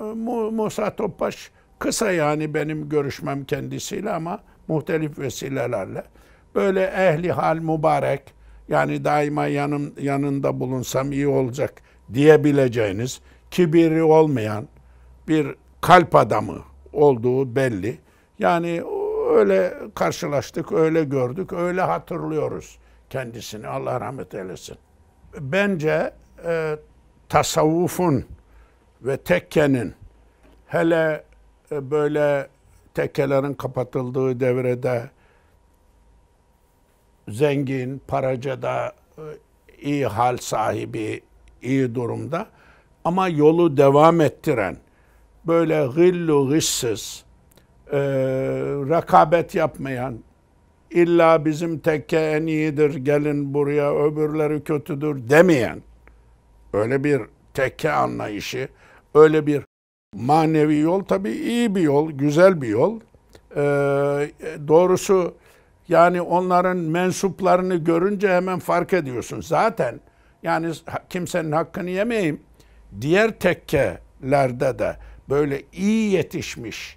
Ee, Musa Topbaş kısa yani benim görüşmem kendisiyle ama muhtelif vesilelerle. Böyle ehli hal mübarek yani daima yanım, yanında bulunsam iyi olacak diyebileceğiniz kibiri olmayan bir kalp adamı olduğu belli. Yani öyle karşılaştık, öyle gördük, öyle hatırlıyoruz kendisini. Allah rahmet eylesin. Bence e, tasavvufun ve tekkenin hele e, böyle tekkelerin kapatıldığı devrede zengin, paraca da e, iyi hal sahibi, iyi durumda ama yolu devam ettiren, böyle gillu gışsız, e, rekabet yapmayan, illa bizim tekke en iyidir, gelin buraya öbürleri kötüdür demeyen, öyle bir tekke anlayışı, öyle bir manevi yol tabii iyi bir yol, güzel bir yol. Ee, e, doğrusu yani onların mensuplarını görünce hemen fark ediyorsun. Zaten yani kimsenin hakkını yemeyeyim. Diğer tekkelerde de böyle iyi yetişmiş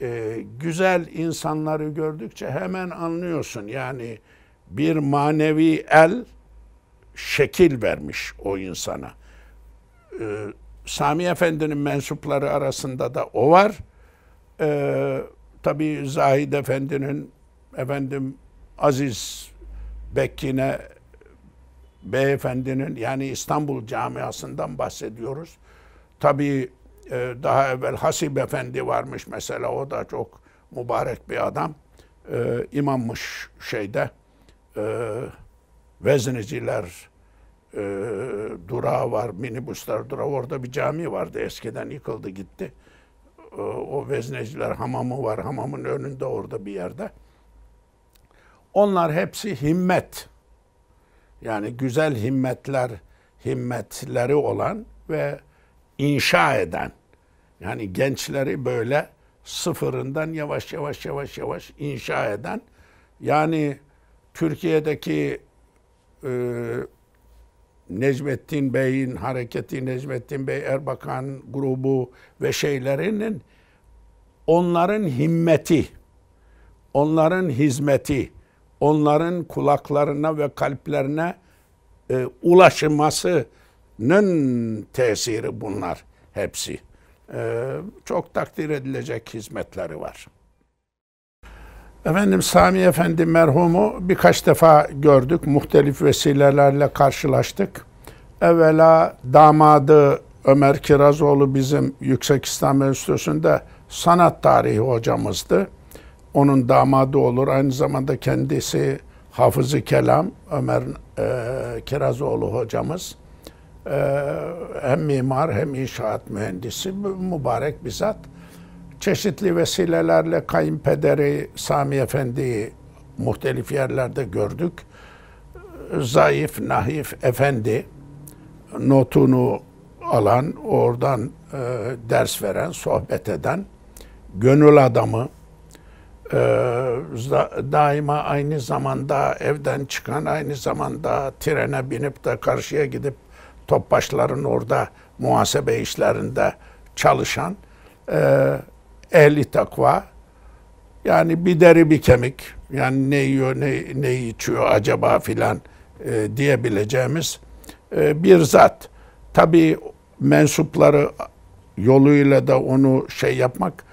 e, güzel insanları gördükçe hemen anlıyorsun. Yani bir manevi el şekil vermiş o insana. E, Sami Efendi'nin mensupları arasında da o var. Ee, tabii Zahid Efendi'nin efendim Aziz Bekkin'e beyefendinin yani İstanbul camiasından bahsediyoruz. Tabii e, daha evvel Hasip Efendi varmış mesela o da çok mübarek bir adam. E, imammış şeyde e, vezniciler e, durağı var, minibüsler durağı. Orada bir cami vardı eskiden yıkıldı gitti. E, o vezneciler hamamı var, hamamın önünde orada bir yerde. Onlar hepsi himmet. Yani güzel himmetler, himmetleri olan ve inşa eden. Yani gençleri böyle sıfırından yavaş yavaş yavaş yavaş inşa eden. Yani Türkiye'deki e, Necmettin Bey'in hareketi, Necmettin Bey Erbakan grubu ve şeylerinin onların himmeti, onların hizmeti, onların kulaklarına ve kalplerine e, ulaşmasının tesiri bunlar hepsi. E, çok takdir edilecek hizmetleri var. Efendim Sami Efendi merhumu birkaç defa gördük. Muhtelif vesilelerle karşılaştık. Evvela damadı Ömer Kirazoğlu bizim Yüksek İslam Enstitüsü'nde sanat tarihi hocamızdı. Onun damadı olur. Aynı zamanda kendisi Hafızı Kelam Ömer e, Kirazoğlu hocamız. E, hem mimar hem inşaat mühendisi mübarek bir zat çeşitli vesilelerle kayınpederi Sami Efendi'yi muhtelif yerlerde gördük. Zayıf, nahif efendi notunu alan, oradan e, ders veren, sohbet eden, gönül adamı, e, daima aynı zamanda evden çıkan, aynı zamanda trene binip de karşıya gidip topbaşların orada muhasebe işlerinde çalışan e, ehli takva yani bir deri bir kemik yani ne yiyor ne, ne içiyor acaba filan e, diyebileceğimiz e, bir zat. Tabi mensupları yoluyla da onu şey yapmak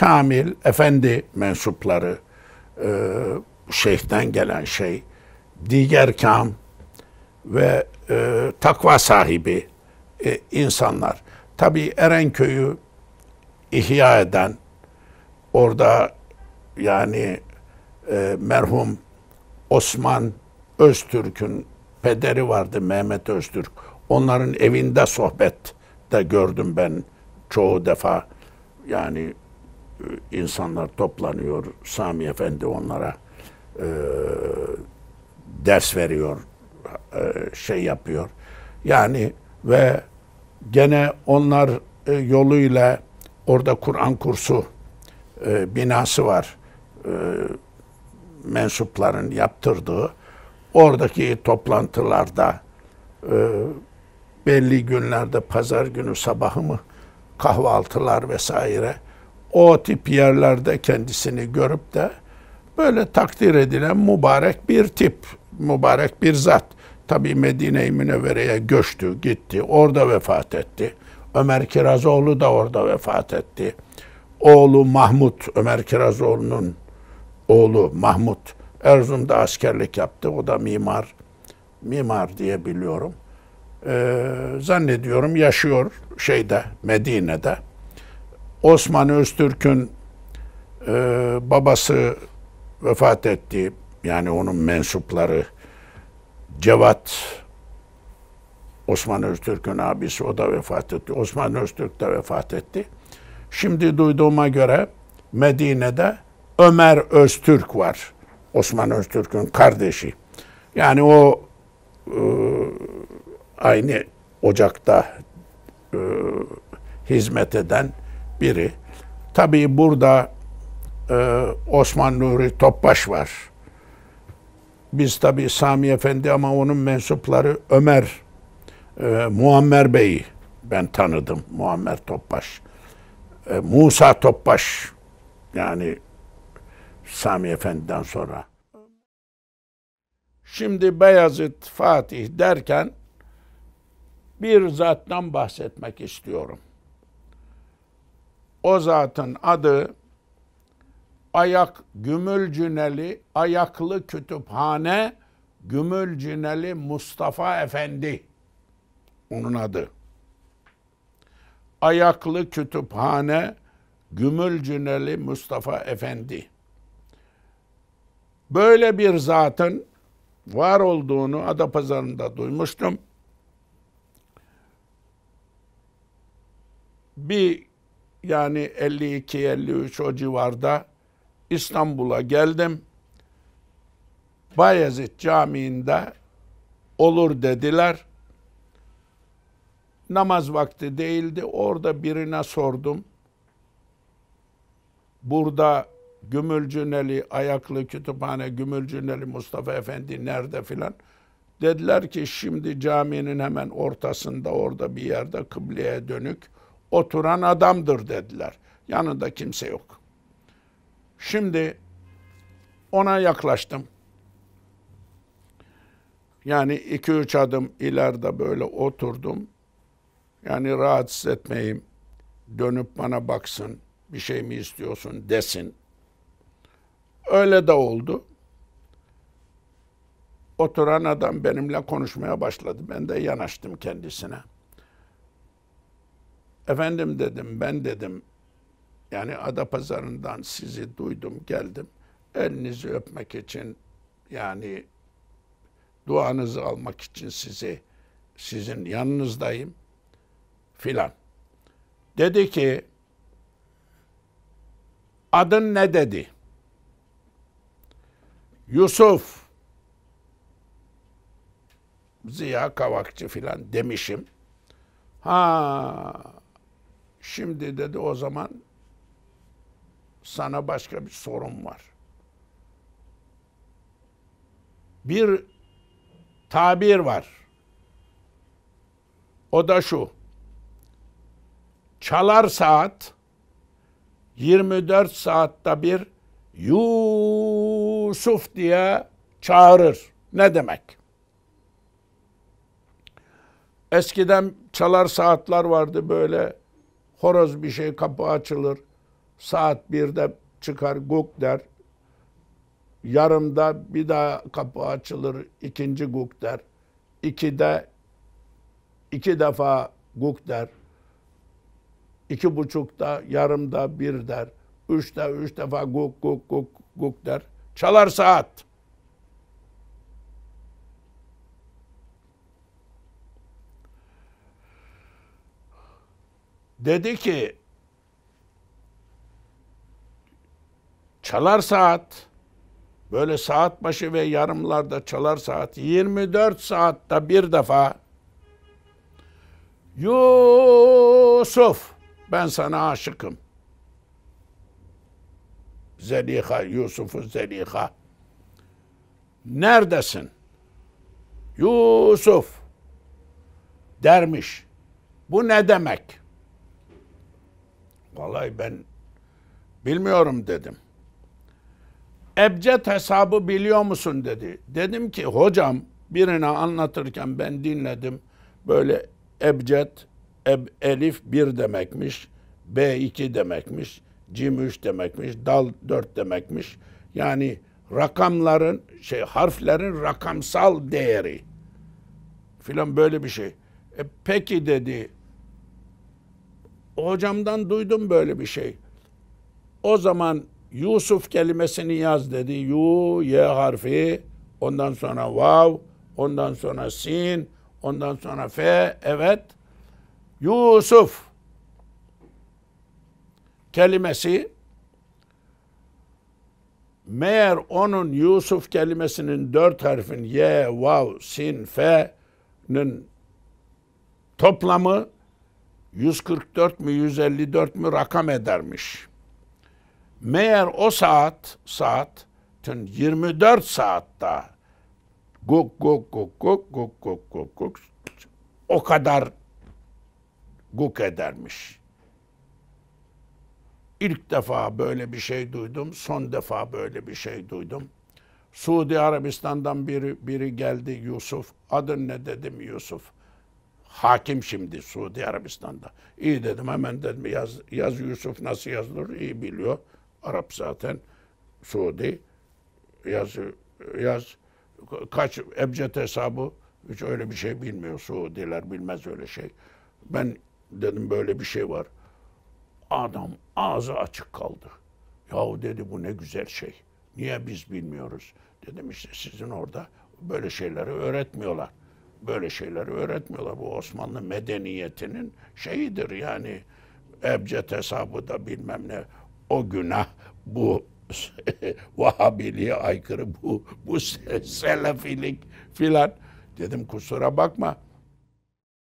kamil efendi mensupları e, şeyhten gelen şey diğer kam ve e, takva sahibi e, insanlar. Tabi Erenköy'ü ihya eden Orada yani e, merhum Osman Öztürk'ün pederi vardı Mehmet Öztürk. Onların evinde sohbet de gördüm ben çoğu defa. Yani e, insanlar toplanıyor. Sami Efendi onlara e, ders veriyor, e, şey yapıyor. Yani ve gene onlar e, yoluyla orada Kur'an kursu e, binası var. E, mensupların yaptırdığı. Oradaki toplantılarda e, belli günlerde pazar günü sabahı mı kahvaltılar vesaire o tip yerlerde kendisini görüp de böyle takdir edilen mübarek bir tip, mübarek bir zat. Tabi Medine-i Münevvere'ye göçtü, gitti. Orada vefat etti. Ömer Kirazoğlu da orada vefat etti oğlu Mahmut, Ömer Kirazoğlu'nun oğlu Mahmut Erzurum'da askerlik yaptı. O da mimar, mimar diye biliyorum. Ee, zannediyorum yaşıyor şeyde, Medine'de. Osman Öztürk'ün e, babası vefat etti. Yani onun mensupları Cevat Osman Öztürk'ün abisi o da vefat etti. Osman Öztürk de vefat etti. Şimdi duyduğuma göre Medine'de Ömer Öztürk var. Osman Öztürk'ün kardeşi. Yani o e, aynı ocakta e, hizmet eden biri. Tabii burada e, Osman Nuri Topbaş var. Biz tabii Sami Efendi ama onun mensupları Ömer, e, Muammer Bey'i ben tanıdım. Muammer Topbaş e, Musa Topbaş yani Sami Efendi'den sonra. Şimdi Beyazıt, Fatih derken bir zattan bahsetmek istiyorum. O zatın adı Ayak Gümülcüneli Ayaklı Kütüphane Gümülcüneli Mustafa Efendi. Onun adı ayaklı kütüphane Gümülcüneli Mustafa Efendi. Böyle bir zatın var olduğunu Adapazarı'nda duymuştum. Bir yani 52-53 o civarda İstanbul'a geldim. Bayezid Camii'nde olur dediler. Namaz vakti değildi. Orada birine sordum. Burada Gümülcüneli, Ayaklı Kütüphane, Gümülcüneli Mustafa Efendi nerede filan. Dediler ki şimdi caminin hemen ortasında orada bir yerde kıbleye dönük oturan adamdır dediler. Yanında kimse yok. Şimdi ona yaklaştım. Yani iki üç adım ileride böyle oturdum. Yani rahatsız etmeyeyim. Dönüp bana baksın. Bir şey mi istiyorsun desin. Öyle de oldu. Oturan adam benimle konuşmaya başladı. Ben de yanaştım kendisine. Efendim dedim, ben dedim, yani Adapazarı'ndan sizi duydum, geldim. Elinizi öpmek için, yani duanızı almak için sizi, sizin yanınızdayım filan. Dedi ki adın ne dedi? Yusuf Ziya Kavakçı filan demişim. Ha şimdi dedi o zaman sana başka bir sorun var. Bir tabir var. O da şu çalar saat 24 saatte bir Yusuf diye çağırır. Ne demek? Eskiden çalar saatler vardı böyle horoz bir şey kapı açılır. Saat birde çıkar guk der. Yarımda bir daha kapı açılır ikinci guk der. İkide iki defa guk der iki buçukta, yarımda bir der. Üçte üç defa guk guk guk guk der. Çalar saat. Dedi ki çalar saat böyle saat başı ve yarımlarda çalar saat 24 saatte bir defa Yusuf ben sana aşıkım. Zeliha, Yusuf'u Zeliha. Neredesin? Yusuf dermiş. Bu ne demek? Vallahi ben bilmiyorum dedim. Ebced hesabı biliyor musun dedi. Dedim ki hocam birine anlatırken ben dinledim. Böyle ebced Eb, elif bir demekmiş, B iki demekmiş, Cim üç demekmiş, Dal dört demekmiş. Yani rakamların, şey harflerin rakamsal değeri filan böyle bir şey. E, peki dedi. Hocamdan duydum böyle bir şey. O zaman Yusuf kelimesini yaz dedi. Yu, ye harfi, ondan sonra vav, ondan sonra sin, ondan sonra fe, evet. Yusuf kelimesi meğer onun Yusuf kelimesinin dört harfin ye, vav, sin, fe'nin toplamı 144 mü 154 mü rakam edermiş. Meğer o saat saat 24 saatte guk guk guk guk guk guk guk guk o kadar guk edermiş. İlk defa böyle bir şey duydum, son defa böyle bir şey duydum. Suudi Arabistan'dan biri, biri geldi Yusuf. Adın ne dedim Yusuf. Hakim şimdi Suudi Arabistan'da. İyi dedim hemen dedim yaz, yaz Yusuf nasıl yazılır iyi biliyor. Arap zaten Suudi. Yaz, yaz kaç ebced hesabı hiç öyle bir şey bilmiyor Suudiler bilmez öyle şey. Ben Dedim böyle bir şey var. Adam ağzı açık kaldı. Yahu dedi bu ne güzel şey. Niye biz bilmiyoruz? Dedim işte sizin orada böyle şeyleri öğretmiyorlar. Böyle şeyleri öğretmiyorlar. Bu Osmanlı medeniyetinin şeyidir yani ebced hesabı da bilmem ne o günah bu Vahabiliğe aykırı bu bu selefilik filan dedim kusura bakma